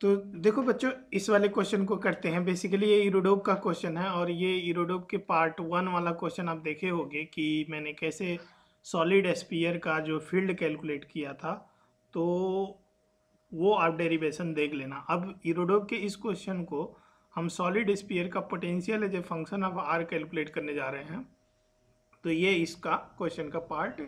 तो देखो बच्चों इस वाले क्वेश्चन को करते हैं बेसिकली ये इरोडोब का क्वेश्चन है और ये इरोडोब के पार्ट वन वाला क्वेश्चन आप देखे होंगे कि मैंने कैसे सॉलिड एस्पियर का जो फील्ड कैलकुलेट किया था तो वो आप डेरिवेशन देख लेना अब यूरोडोप के इस क्वेश्चन को हम सॉलिड स्पीयर का potential as a function of R calculate करने जा रहे हैं तो ये इसका क्वेश्चन का पार्ट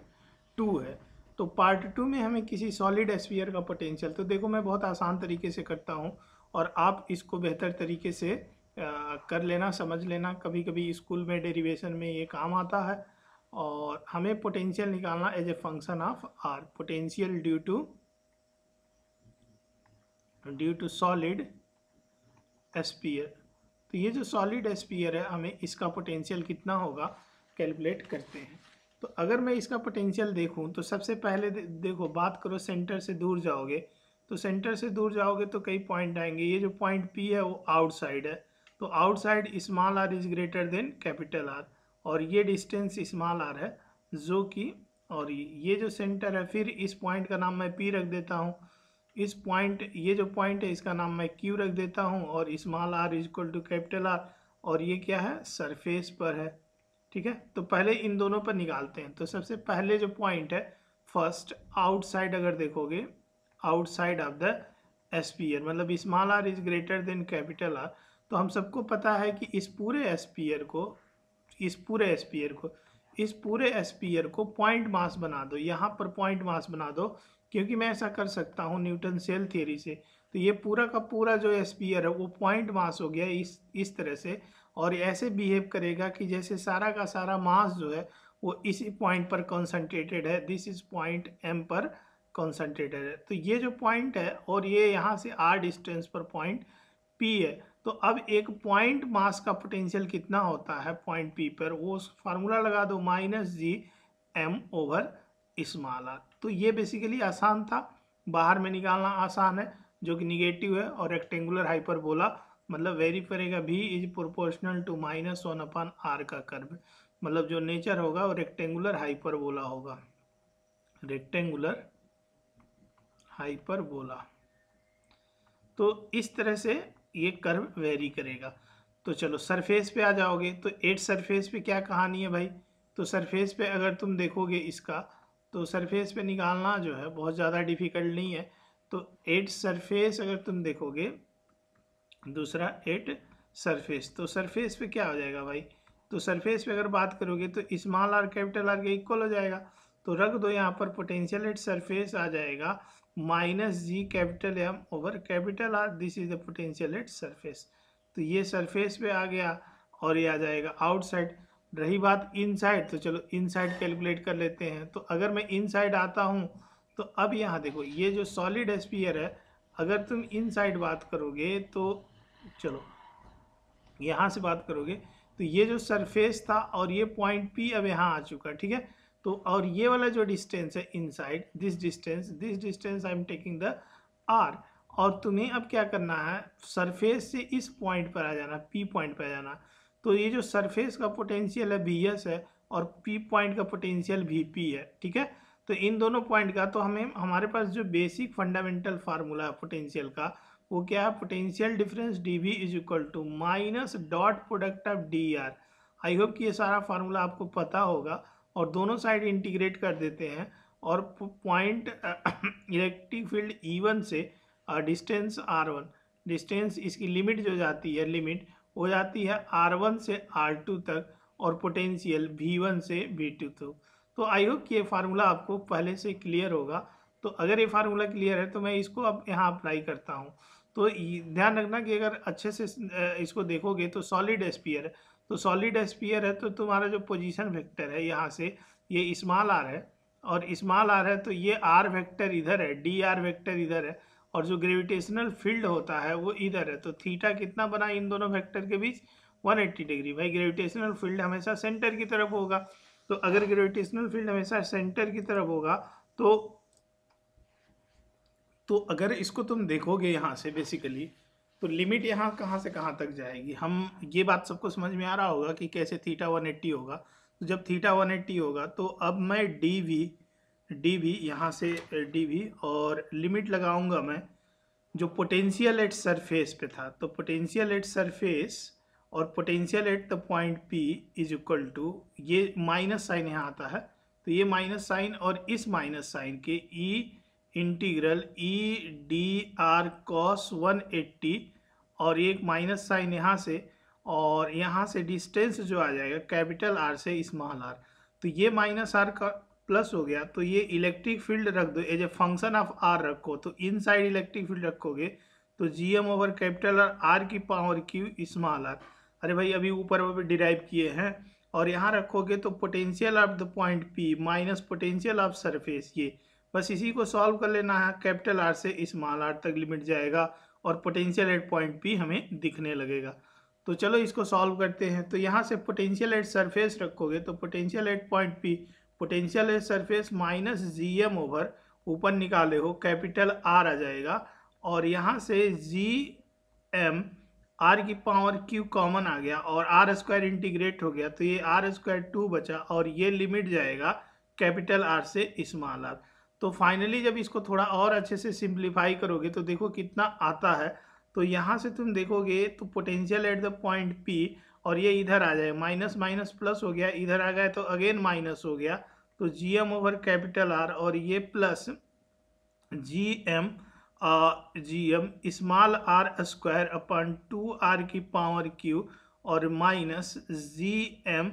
टू है तो पार्ट टू में हमें किसी सॉलिड एस्फीयर का पोटेंशियल तो देखो मैं बहुत आसान तरीके से करता हूँ और आप इसको बेहतर तरीके से कर लेना समझ लेना कभी कभी स्कूल में डेरिवेशन में ये काम आता है और हमें पोटेंशियल निकालना as a function of R potential due to due to solid sphere तो ये जो सॉलिड एस्पियर है हमें इसका पोटेंशियल कितना होगा कैलकुलेट करते हैं तो अगर मैं इसका पोटेंशियल देखूँ तो सबसे पहले दे, देखो बात करो सेंटर से दूर जाओगे तो सेंटर से दूर जाओगे तो कई पॉइंट आएंगे ये जो पॉइंट पी है वो आउटसाइड है तो outside small R is greater than capital R और ये डिस्टेंस स्मॉल आर है जो कि और ये जो सेंटर है फिर इस पॉइंट का नाम मैं पी रख देता हूँ इस पॉइंट ये जो पॉइंट है इसका नाम मैं क्यू रख देता हूँ और small R is equal to capital R और ये क्या है सरफेस पर है ठीक है तो पहले इन दोनों पर निकालते हैं तो सबसे पहले जो पॉइंट है फर्स्ट आउटसाइड अगर देखोगे आउटसाइड ऑफ द एस्पियर मतलब small R is greater than capital R तो हम सबको पता है कि इस पूरे एस्पियर को इस पूरे एस्पियर को इस पूरे एस्पियर को पॉइंट मास बना दो यहाँ पर पॉइंट मास बना दो क्योंकि मैं ऐसा कर सकता हूँ न्यूटन सेल थियरी से तो ये पूरा का पूरा जो एस्पियर है वो पॉइंट मास हो गया इस इस तरह से और ऐसे बिहेव करेगा कि जैसे सारा का सारा मास जो है वो इसी पॉइंट पर कॉन्सनट्रेटेड है दिस इज पॉइंट एम पर कॉन्सनट्रेटेड है तो ये जो पॉइंट है और ये यहाँ से आर डिस्टेंस पर पॉइंट पी है तो अब एक पॉइंट मास का पोटेंशियल कितना होता है पॉइंट पी पर वो फार्मूला लगा दो minus G M over small तो ये बेसिकली आसान था बाहर में निकालना आसान है जो कि निगेटिव है और रेक्टेंगुलर बोला मतलब वेरी करेगा भी is proportional to minus one upon R का कर्व मतलब जो नेचर होगा वो रेक्टेंगुलर हाइपरबोला होगा रेक्टेंगुलर हाइपरबोला तो इस तरह से ये कर्व वेरी करेगा तो चलो सरफेस पे आ जाओगे तो एट सरफेस पे क्या कहानी है भाई तो सरफेस पे अगर तुम देखोगे इसका तो सरफेस पे निकालना जो है बहुत ज़्यादा डिफ़िकल्ट नहीं है तो एट सरफेस अगर तुम देखोगे दूसरा एट सरफेस तो सरफेस पे क्या हो जाएगा भाई तो सरफेस पे अगर बात करोगे तो स्मॉल आर कैपिटल आर के इक्वल हो जाएगा तो रख दो यहाँ पर पोटेंशियल एट सरफेस आ जाएगा minus G capital M over capital R this is the potential at surface तो ये सरफेस पे आ गया और ये आ जाएगा आउटसाइड रही बात इनसाइड तो चलो इनसाइड कैलकुलेट कर लेते हैं तो अगर मैं इनसाइड आता हूँ तो अब यहाँ देखो ये जो सॉलिड स्पीयर है अगर तुम इनसाइड बात करोगे तो चलो यहाँ से बात करोगे तो ये जो सरफेस था और ये पॉइंट पी अब यहाँ आ चुका ठीक है तो और ये वाला जो डिस्टेंस है inside this distance this distance I am taking the R और तुम्हें अब क्या करना है सरफेस से इस पॉइंट पर आ जाना पी पॉइंट पर आ जाना तो ये जो सरफेस का पोटेंशियल है वी एस है और पी पॉइंट का पोटेंशियल वी पी है ठीक है तो इन दोनों पॉइंट का तो हमें हमारे पास जो बेसिक फंडामेंटल फार्मूला है पोटेंशियल का वो क्या है potential difference D V is equal to minus dot product of D R I hope कि ये सारा फार्मूला आपको पता होगा और दोनों साइड इंटीग्रेट कर देते हैं और point electric field E one से डिस्टेंस आर वन डिस्टेंस इसकी लिमिट जो जाती है लिमिट हो जाती है आर वन से आर टू तक और पोटेंशियल वी वन से वी टू तक तो आई होप कि ये फार्मूला आपको पहले से क्लियर होगा तो अगर ये फार्मूला क्लियर है तो मैं इसको अब यहाँ अप्लाई करता हूँ तो ध्यान रखना कि अगर अच्छे से इसको देखोगे तो सॉलिड है तो सॉलिड एस्पियर है तो तुम्हारा जो पोजीशन वेक्टर है यहाँ से ये स्मॉल आर है और स्मॉल आर है तो ये आर वेक्टर इधर है डी आर वेक्टर इधर है और जो ग्रेविटेशनल फील्ड होता है वो इधर है तो थीटा कितना बना इन दोनों वेक्टर के बीच एट्टी डिग्री भाई ग्रेविटेशनल फील्ड हमेशा सेंटर की तरफ होगा तो अगर ग्रेविटेशनल फील्ड हमेशा सेंटर की तरफ होगा तो तो अगर इसको तुम देखोगे यहाँ से बेसिकली तो लिमिट यहाँ कहाँ से कहाँ तक जाएगी हम ये बात सबको समझ में आ रहा होगा कि कैसे थीटा वन एट्टी होगा तो जब थीटा वन एट्टी होगा तो अब मैं डी वी डी वी यहाँ से डी वी और लिमिट लगाऊंगा मैं जो पोटेंशियल एट सरफेस पे था तो पोटेंशियल एट सरफेस और potential at the point P is equal to ये माइनस साइन यहाँ आता है तो ये माइनस साइन और इस माइनस साइन के E e integral E D R cos one eighty और एक माइनस साइन यहाँ से और यहाँ से डिस्टेंस जो आ जाएगा कैपिटल आर से स्मॉल आर तो ये माइनस आर का प्लस हो गया तो ये इलेक्ट्रिक फील्ड रख दो as a function of R रखो तो इन साइड इलेक्ट्रिक फील्ड रखोगे तो G M over capital R R की पावर क्यू स्मॉल आर अरे भाई अभी ऊपर डिराइव किए हैं और यहाँ रखोगे तो potential of the point P minus potential of surface ये बस इसी को सॉल्व कर लेना है कैपिटल आर से स्मॉल आर तक लिमिट जाएगा और पोटेंशियल एट पॉइंट भी हमें दिखने लगेगा तो चलो इसको सॉल्व करते हैं तो यहाँ से पोटेंशियल एट सरफेस रखोगे तो potential at point P potential at surface minus G M over ऊपर निकाले हो कैपिटल आर आ जाएगा और यहाँ से जी एम आर की पावर क्यू कॉमन आ गया और आर स्क्वायर इंटीग्रेट हो गया तो ये आर स्क्वायर टू बचा और ये लिमिट जाएगा कैपिटल आर से स्मॉल आर तो फाइनली जब इसको थोड़ा और अच्छे से सिंप्लीफाई करोगे तो देखो कितना आता है तो यहाँ से तुम देखोगे तो potential at the point P और ये इधर आ जाए माइनस माइनस प्लस हो गया इधर आ गया तो अगेन माइनस हो गया तो G M over capital R और ये plus G M G M small R square अपन टू आर की पावर क्यू और minus G M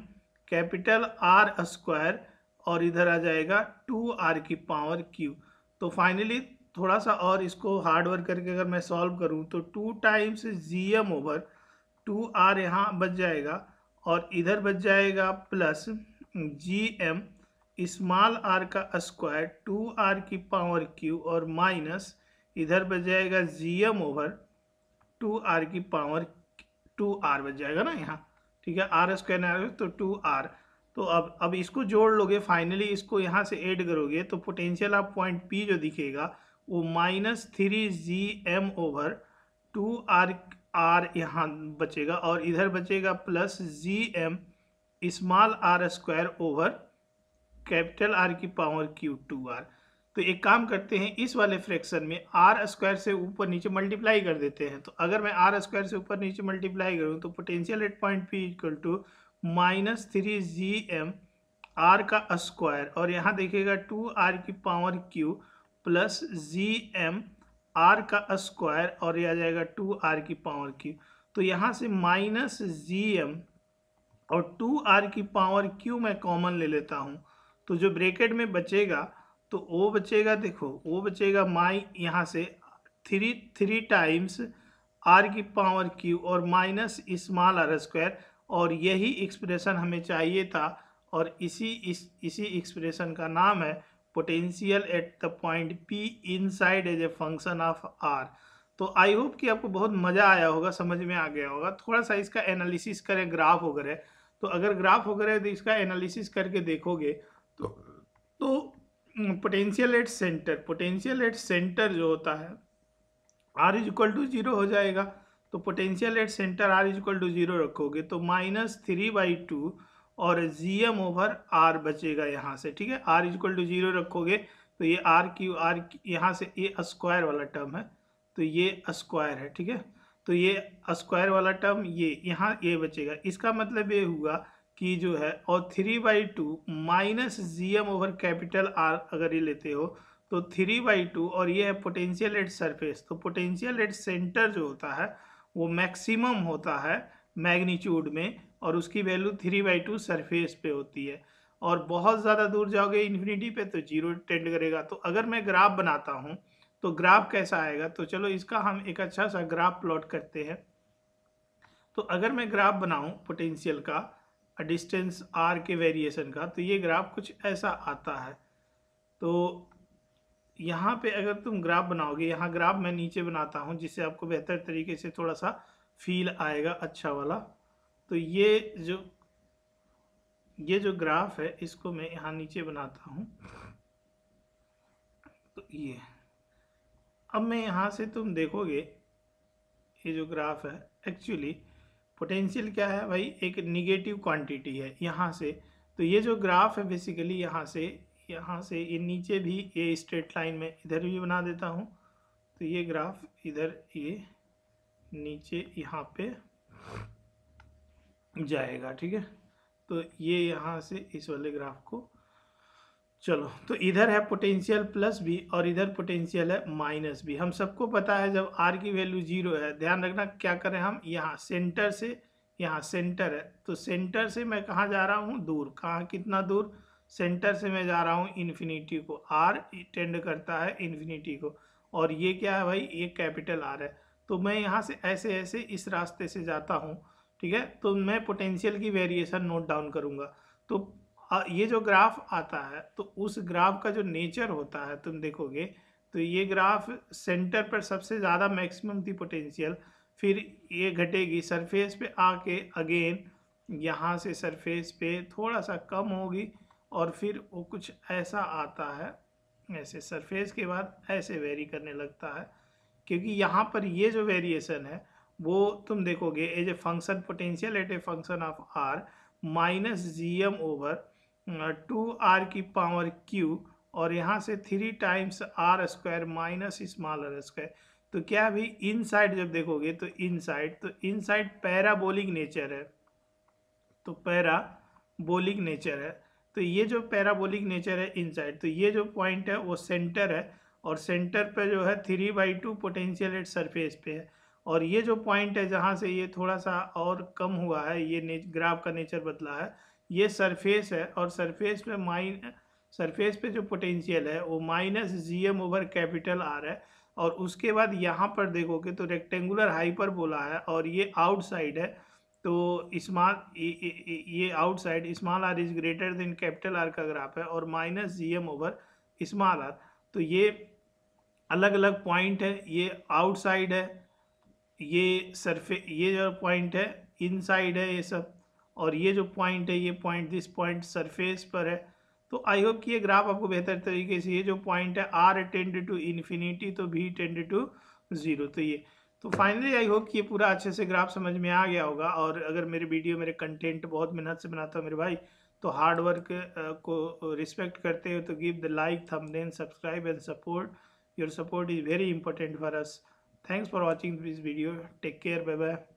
capital R square और इधर आ जाएगा टू आर की पावर क्यू तो फाइनली थोड़ा सा और इसको हार्ड वर्क करके अगर मैं सॉल्व करूं तो two times G M over two R यहाँ बच जाएगा और इधर बच जाएगा plus G M small R का स्क्वायर टू आर की पावर क्यू और माइनस इधर बच जाएगा G M over two R की पावर टू आर बच जाएगा ना यहाँ ठीक है आर स्क्वायर तो टू आर तो अब अब इसको जोड़ लोगे फाइनली इसको यहाँ से ऐड करोगे तो पोटेंशियल आप पॉइंट पी जो दिखेगा वो minus three G M over two R R यहाँ बचेगा और इधर बचेगा plus G M small R square over capital R की पावर क्यू टू आर तो एक काम करते हैं इस वाले फ्रैक्शन में आर स्क्वायर से ऊपर नीचे मल्टीप्लाई कर देते हैं तो अगर मैं आर स्क्वायर से ऊपर नीचे मल्टीप्लाई करूँ तो potential at point P equal to minus three G M R का स्क्वायर और यहाँ देखिएगा टू आर की power cube plus G M R का स्क्वायर और यह आ जाएगा टू आर की पावर क्यू तो यहाँ से माइनस जी एम और टू आर की पावर क्यू मैं कॉमन ले लेता हूँ तो जो ब्रेकेट में बचेगा तो वो बचेगा देखो वो बचेगा माई यहाँ से थ्री थ्री टाइम्स आर की पावर क्यू और माइनस स्मॉल आर स्क्वायर और यही एक्सप्रेशन हमें चाहिए था और इसी इस इसी एक्सप्रेशन का नाम है potential at the point P inside as a function of R तो आई होप कि आपको बहुत मज़ा आया होगा समझ में आ गया होगा थोड़ा सा इसका एनालिसिस करें ग्राफ वगैरह तो अगर ग्राफ वगैरह तो इसका एनालिसिस करके देखोगे तो तो potential at center potential at center जो होता है R is equal to zero हो जाएगा तो potential at center R is equal to zero रखोगे तो माइनस थ्री बाई टू और जी एम ओवर आर बचेगा यहाँ से ठीक है R is equal to zero रखोगे तो ये आर क्यू आर यहाँ से ये स्क्वायर वाला टर्म है तो ये स्क्वायर है ठीक है तो ये स्क्वायर वाला टर्म ये यहाँ ये बचेगा इसका मतलब ये हुआ कि जो है और three by two minus G M over capital R अगर ये लेते हो तो थ्री बाई टू और ये है पोटेंशियल एट सरफेस तो पोटेंशियल एट सेंटर जो होता है वो मैक्सिमम होता है मैग्नीट्यूड में और उसकी value three by two surface पे होती है और बहुत ज़्यादा दूर जाओगे इन्फिनिटी पे तो जीरो टेंड करेगा तो अगर मैं ग्राफ बनाता हूँ तो ग्राफ कैसा आएगा तो चलो इसका हम एक अच्छा सा ग्राफ प्लॉट करते हैं तो अगर मैं ग्राफ बनाऊँ पोटेंशियल का डिस्टेंस आर के वेरिएशन का तो ये ग्राफ कुछ ऐसा आता है तो यहाँ पे अगर तुम ग्राफ बनाओगे यहाँ ग्राफ मैं नीचे बनाता हूँ जिससे आपको बेहतर तरीके से थोड़ा सा फील आएगा अच्छा वाला तो ये जो ये जो ग्राफ है इसको मैं यहाँ नीचे बनाता हूँ तो ये अब मैं यहाँ से तुम देखोगे ये जो ग्राफ है एक्चुअली पोटेंशियल क्या है भाई एक निगेटिव क्वान्टिटी है यहाँ से तो ये जो ग्राफ है बेसिकली यहाँ से यहाँ से ये नीचे भी ये स्ट्रेट लाइन में इधर भी बना देता हूँ तो ये ग्राफ इधर ये नीचे यहाँ पे जाएगा ठीक है तो ये यहाँ से इस वाले ग्राफ को चलो तो इधर है पोटेंशियल प्लस भी और इधर पोटेंशियल है माइनस भी हम सबको पता है जब आर की वैल्यू जीरो है ध्यान रखना क्या करें हम यहाँ सेंटर से यहाँ सेंटर है तो सेंटर से मैं कहाँ जा रहा हूँ दूर कहाँ कितना दूर सेंटर से मैं जा रहा हूँ इन्फिनिटी को आर टेंड करता है इन्फिनिटी को और ये क्या है भाई ये कैपिटल आर है तो मैं यहाँ से ऐसे ऐसे इस रास्ते से जाता हूँ ठीक है तो मैं पोटेंशियल की वेरिएशन नोट डाउन करूँगा तो ये जो ग्राफ आता है तो उस ग्राफ का जो नेचर होता है तुम देखोगे तो ये ग्राफ सेंटर पर सबसे ज़्यादा मैक्सिमम थी पोटेंशियल फिर ये घटेगी सरफेस पे आके अगेन यहाँ से सरफेस पे थोड़ा सा कम होगी और फिर वो कुछ ऐसा आता है ऐसे सरफेस के बाद ऐसे वेरी करने लगता है क्योंकि यहाँ पर ये जो वेरिएशन है वो तुम देखोगे as a function potential at a function of R minus G M over two R की पावर क्यू और यहाँ से three times R square minus small R square तो क्या अभी इनसाइड जब देखोगे तो इनसाइड तो इनसाइड पैराबोलिक नेचर है तो पैराबोलिक नेचर है तो ये जो पैराबोलिक नेचर है इनसाइड तो ये जो पॉइंट है वो सेंटर है और सेंटर पे जो है three by two potential at surface पे है और ये जो पॉइंट है जहाँ से ये थोड़ा सा और कम हुआ है ये ग्राफ का नेचर बदला है ये सरफेस है और सरफेस पे माइन सरफेस पे जो पोटेंशियल है वो minus G M over capital R है और उसके बाद यहाँ पर देखोगे तो रेक्टेंगुलर हाइपर बोला है और ये आउटसाइड है तो स्मॉल ये outside small R is greater than capital R का ग्राफ है और minus G M over small R तो ये अलग अलग पॉइंट है ये आउटसाइड है ये सरफे ये जो पॉइंट है इनसाइड है ये सब और ये जो पॉइंट है ये पॉइंट दिस पॉइंट सरफेस पर है तो आई होप कि ये ग्राफ आपको बेहतर तरीके से ये जो पॉइंट है आर टेंड टू इन्फिनिटी तो भी टेंड टू ज़ीरो तो ये तो फाइनली आई होप कि ये पूरा अच्छे से ग्राफ समझ में आ गया होगा और अगर मेरे वीडियो मेरे कंटेंट बहुत मेहनत से बनाता हूँ मेरे भाई तो हार्ड वर्क को रिस्पेक्ट करते हो तो give the like then subscribe and support your support is very important for us thanks for watching this video take care bye bye